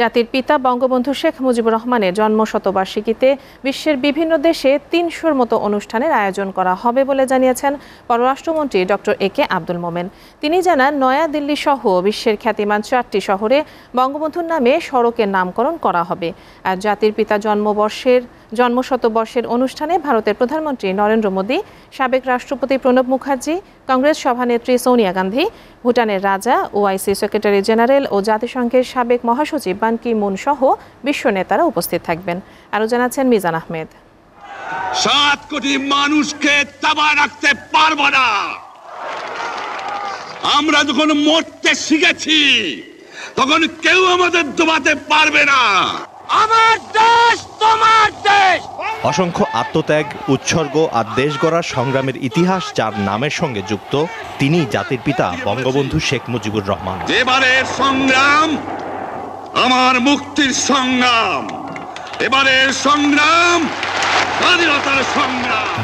জাতির পিতা বঙ্গবন্ধু শেখ মুজিবুর রহমানের জন্ম শতবার্ষিকীতে বিশ্বের বিভিন্ন দেশে তিনশোর মতো অনুষ্ঠানের আয়োজন করা হবে বলে জানিয়েছেন পররাষ্ট্রমন্ত্রী ডক্টর এ কে আব্দুল মোমেন তিনি জানান নয়াদিল্লি সহ বিশ্বের খ্যাতিমান চারটি শহরে বঙ্গবন্ধুর নামে সড়কের নামকরণ করা হবে আর জাতির পিতা জন্মবর্ষের জন্মশতবর্ষের অনুষ্ঠানে ভারতের প্রধানমন্ত্রী নরেন্দ্র মোদী সাবেক রাষ্ট্রপতি প্রণব মুখার্জি কংগ্রেস সভানেত্রী সোনিয়া গান্ধী ভুটানের রাজা ওআইসি সেক্রেটারি জেনারেল ও জাতিসংঘের সাবেক মহাসচিব বান কি মুন সহ বিশ্ব নেতারা উপস্থিত থাকবেন আরও জানাচ্ছেন মিজান আহমেদ সাত কোটি মানুষকে তাবা রাখতে পারব না আমরা যখন মরতে শিখেছি তখন কেউ আমাদের দোবাতে পারবে না অসংখ্য আত্মত্যাগ উৎসর্গ আর দেশ গড়ার সংগ্রামের ইতিহাস যার নামের সঙ্গে যুক্ত তিনি জাতির পিতা বঙ্গবন্ধু শেখ মুজিবুর রহমান এবারের সংগ্রাম আমার মুক্তির সংগ্রাম এবারের সংগ্রাম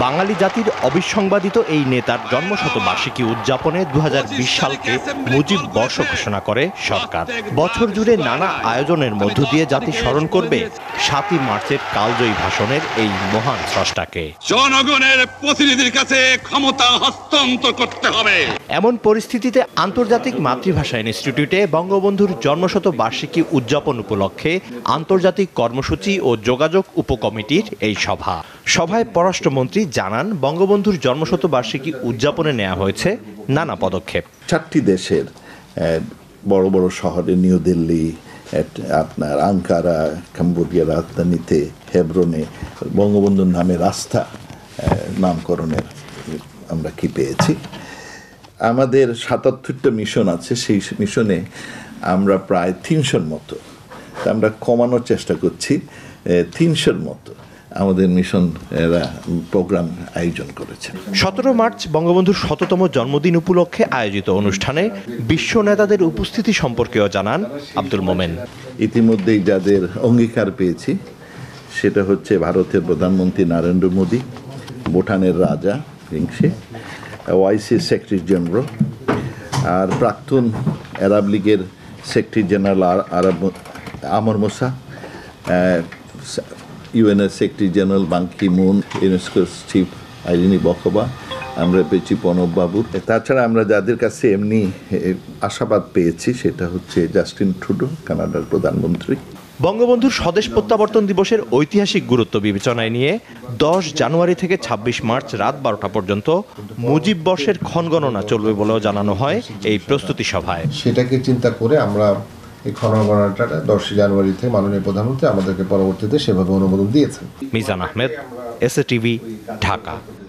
বাঙালি জাতির অবিসংবাদিত এই নেতার জন্মশতবার্ষিকী উদযাপনে দু বিশ সালকে মুজিব বর্ষ ঘোষণা করে সরকার বছর জুড়ে নানা আয়োজনের মধ্য দিয়ে জাতি স্মরণ করবে সাতই মার্চের কালজয়ী ভাষণের এই মহান স্রষ্টাকে জনগণের প্রতিনিধির কাছে ক্ষমতা হস্তান্তর করতে হবে এমন পরিস্থিতিতে আন্তর্জাতিক মাতৃভাষা ইনস্টিটিউটে বঙ্গবন্ধুর জন্মশতবার্ষিকী উদযাপন উপলক্ষে আন্তর্জাতিক কর্মসূচি ও যোগাযোগ উপকমিটির এই সভা সভায় পররাষ্ট্রমন্ত্রী জানান বঙ্গবন্ধুর জন্মশতবার্ষিকী উদযাপনে নেওয়া হয়েছে নানা পদক্ষেপ চারটি দেশের বড় বড় শহরে নিউ দিল্লি আপনার আঙ্কারা কম্বোডিয়ার রাজধানীতে হেব্রনে বঙ্গবন্ধুর নামে রাস্তা নামকরণের আমরা কি পেয়েছি আমাদের সাতাত্তরটা মিশন আছে সেই মিশনে আমরা প্রায় তিনশোর মতো আমরা কমানোর চেষ্টা করছি তিনশোর মতো আমাদের মিশন এরা প্রোগ্রাম আয়োজন করেছে সতেরো মার্চ বঙ্গবন্ধুর শততম জন্মদিন উপলক্ষে আয়োজিত অনুষ্ঠানে বিশ্ব নেতাদের উপস্থিতি সম্পর্কেও জানান আব্দুল মোমেন ইতিমধ্যেই যাদের অঙ্গীকার পেয়েছি সেটা হচ্ছে ভারতের প্রধানমন্ত্রী নরেন্দ্র মোদী ভুটানের রাজা রিংসে ওয়াইসি সেক্রেটারি জেনারেল আর প্রাক্তন অ্যারাব লীগের সেক্রেটারি জেনারেল আর Arab Amr Moussa UN's secretary general Ban Ki moon ইউনেস্কোর চিফ আইরিনি বকবা আমরা পেয়েছি প্রণব বাবুর তাছাড়া আমরা যাদের কাছে এমনি আশাবাদ পেয়েছি সেটা হচ্ছে জাস্টিন ট্রুডো কানাডার প্রধানমন্ত্রী বঙ্গবন্ধুর স্বদেশ প্রত্যাবর্তন দিবসের ঐতিহাসিক গুরুত্ব বিবেচনায় নিয়ে দশ জানুয়ারি থেকে ২৬ মার্চ রাত বারোটা পর্যন্ত মুজিব বর্ষের ক্ষণগণনা চলবে বলেও জানানো হয় এই প্রস্তুতি সভায় সেটাকে চিন্তা করে আমরা এই খনন গণনাটা দশই জানুয়ারি থেকে মাননীয় প্রধানমন্ত্রী আমাদেরকে পরবর্তীতে সেভাবে অনুমোদন দিয়েছেন মিজান আহমেদ এস টিভি ঢাকা